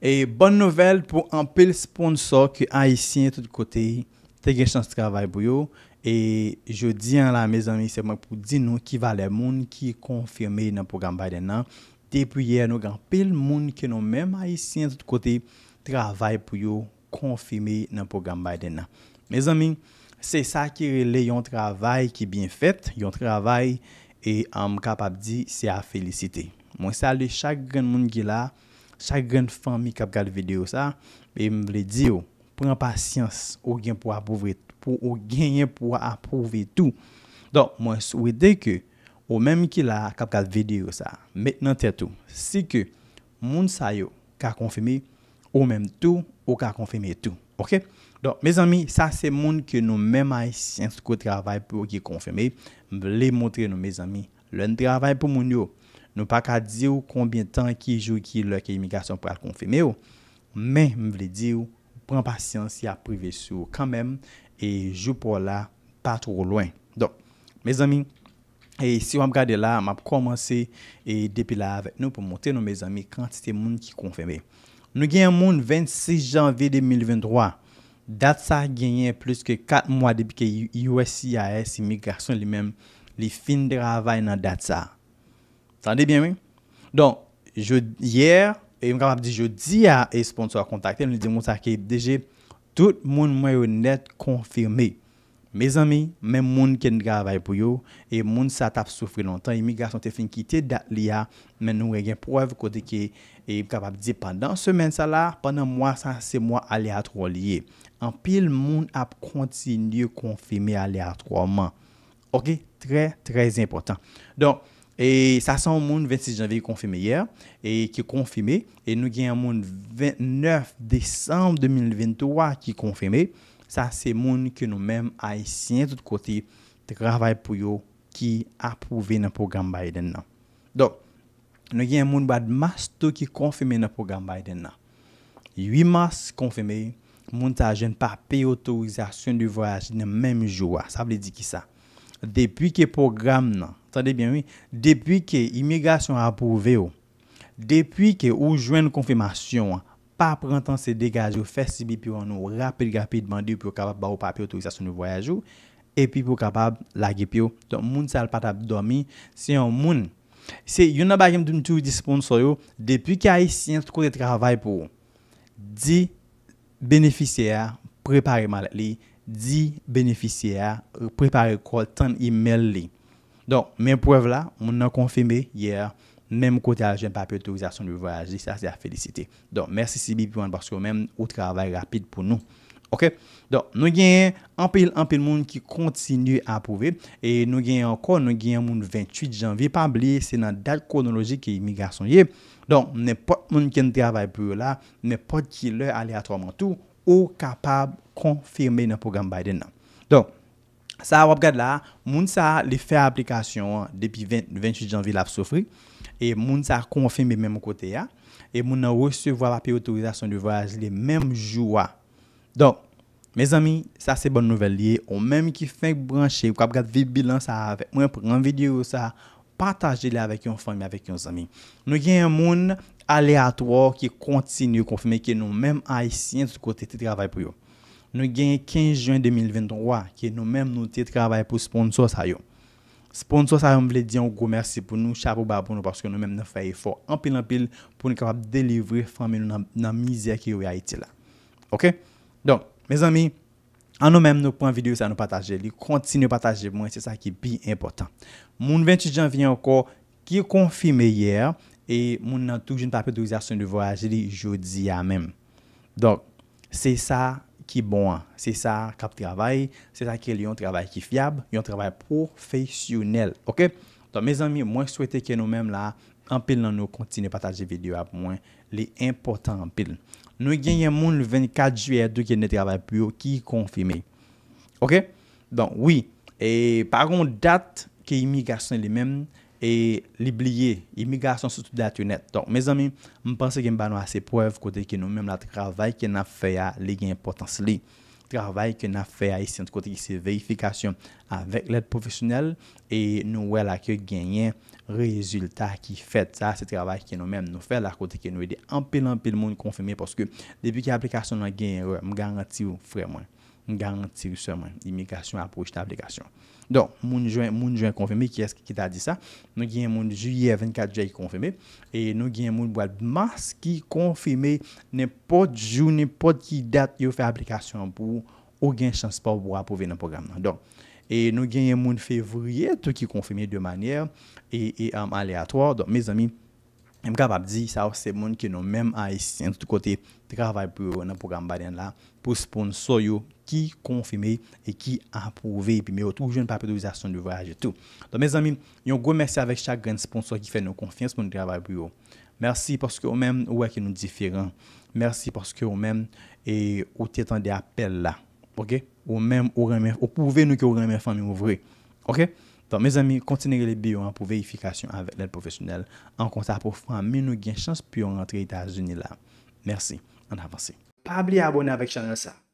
E bon nouvel pou an pel sponsor ki ayisyen tout kote, te gen chans travay pou yo. E jodi an la, me zami, se mwen pou di nou ki valè moun ki konfirmè nan program bay den nan. Te pou ye an nou gen an pel moun ki nou menm ayisyen tout kote, travay pou yo konfirmè nan program bay den nan. Me zami, se sa ki rele yon travay ki bin fèt, yon travay, e am kapap di se a felisite. Mwen sali chak gen moun gila. chak gen fan mi kap kal videyo sa, me vle di yo, pren pasyans, ou gen pou apouvre, pou ou genye pou apouvre tou. Don, mwen souwede ke, ou menm ki la kap kal videyo sa, menm nan tetou, si ke, moun sa yo, ka konfimi, ou menm tou, ou ka konfimi tou. Ok? Don, me zami, sa se moun ke nou menm ay siensko travay pou ki konfimi, me vle montre nou me zami, lwen travay pou moun yo, Nou pa ka diyo kombien tan ki jou ki lò ki imigrasyon pou al konfeme yo. Men, mwen vle diyo, pran pasyansi aprive sou kanmen, e jou pou la pa tro lwen. Don, me zami, e si wap gade la, ma pou komanse e depi la avèk nou pou monten nou me zami kantite moun ki konfeme. Nou genye moun 26 janvi 2023. Datsa genye plus ke 4 mwa debike USIAS imigrasyon li men, li fin de ravay nan Datsa. Sande byen mwen? Don, joud yer, e m kapap di joud ya, e sponsor kontakte, m li di moun sa ki, deje, tout moun mwen yo net konfirme. Me zami, men moun ken dravay pou yo, e moun sa tap soufri lontan, imigrasyon te fin ki te dat li ya, men nou regen proyev kote ki, e m kapap di, pandan semen sa la, pandan mwan san se mwan alea tro li ye. An pil moun ap kontinu konfirme alea tro man. Ok? Tre, tre important. Don, E sa san moun 26 janvi konfime yer, e ki konfime, e nou gen moun 29 december 2023 ki konfime, sa se moun ke nou men ay siyen tout kote te gravay pou yo ki apouve nan program bayden nan. Don, nou gen moun bad mas to ki konfime nan program bayden nan. 8 mas konfime, moun sa jen pa pe otorizasyon de voyaj nan menm jouwa, sa vle di ki sa. Depi ke program nan, sade bien oui, depi ke imigrasyon apouve yo, depi ke ou jwen konfirmasyon, pa prantan se degaj yo, fesibip yo an nou, rapid rapid bandi yo, pou yo kapab ba ou papi otorizasyon nou voyaj yo, epi pou yo kapab lagip yo, ton moun sal pata bi domi, se yon moun, se yon nabagyem doun tou disponsor yo, depi ke ay siyens kote travay pou, di, beneficia, prepareman li, Di beneficia euh, preparer kol tan imel li. Don, men preve la, moun nan konfeme yer. Men mkote ajen papi otorizasyon li voyaj li, sa se a felicite. Don, mersi Sibipi Poumane basko men, ou travay rapide pou nou. Ok? Don, nou genye, anpil anpil moun ki kontinu a pouve. E nou genye ankon, nou genye moun 28 janvi pabli. Se nan dal konolojik ki imigrasyon ye. Don, mnen pot moun ken travay pou yo la. Mnen pot ki lè aleatorman tou. Ou kapab moun. kon firme nan program bay den nan. Don, sa wap gad la, moun sa li fe aplikasyon depi 28 janvi la pou soufri, e moun sa kon firme men mou kote ya, e moun nan wesevwa la pi otorizasyon di voyaj li menm jouwa. Don, me zami, sa se bon nouvel liye, ou menm ki feng branche, wap gad vi bilan sa avek, moun nan videyo sa, pataje li avek yon fany, avek yon zami. Nou gen yon moun aleatwo ki kontinu kon firme ki nou menm ay siyen tout kote ti travay pou yo. Nou genye 15 juan 2023 Ki nou menm nou tete kravaye pou sponsor sa yo Sponsor sa yo mwen vle diyon Go mersi pou nou chapo ba pou nou Paske nou menm nou fay efor Anpil anpil pou nou kapap delivre Fame nou nan mizè ki yo ya iti la Ok? Don, mez ami An nou menm nou pren video sa nou pataje Li kontine pataje Mwen se sa ki bi important Moun 20 jan vyen anko Ki konfime yer E moun nan toujoun papi 12 a son de voyaje Li jodi ya menm Don, se sa Mwen ki bon an. Se sa kap travay, se sa ke li yon travay ki fiyab, yon travay profesyonel. Ok? Don, me zanmi, mwen souwete ki nou menm la, anpil nan nou kontine pataje videyo ap mwen, li important anpil. Nou genye moun le 24 juyèdou ki net travay pyo, ki konfime. Ok? Don, oui, e paron dat ki imigrasyon li menm, E li bliye, imigrasyon sou tout da tu net. Tonk, me zami, mwen panse ke mba nou ase prev kote ke nou menm la travay ke na feya li gen importans li. Travay ke na feya isen kote ki se veifikasyon avèk led profesyonel. E nou wè la ke genyen rezultat ki fet sa se travay ke nou menm nou fe la kote ke nou edi ampil ampil moun konfirmye. Poske, debi ki aplikasyon nou genyen re, mwen garanti ou fre mwen. Garantir seman imigrasyon apouj ta aplikasyon. Don, moun jwen konfirmé ki eske ki ta di sa. Nou genye moun juye 24 juye konfirmé. E nou genye moun bouad mars ki konfirmé. Nè pot joun, nè pot ki dat yo fe aplikasyon pou ou genye chans pou apouvè nan program nan. Don, nou genye moun fevriye tou ki konfirmé de manye. E um, alé atwa. Don, mè zami, m gav ap di sa ou se moun ki nou mèm a isen tout kote travay pou nan program baden la. Pou spounso yo konfirmé. qui confirmé et qui approuvé et puis mais tout jeune papier de voyage et tout. Donc mes amis, un gros merci avec chaque grand sponsor qui fait nos confiance pour nous travail. pour Merci parce que vous même ouais qui nous différent Merci parce que vous même et ou t'étant des appels là. OK Ou même ou remer nous que ou remer famille ouvrir. OK donc, mes amis, continuez les bio hein, pour vérification avec l'aide professionnelle. En contact profond mais nous une chance pour rentrer aux États-Unis là. Merci. en avance. Pas oublier avec Channel ça.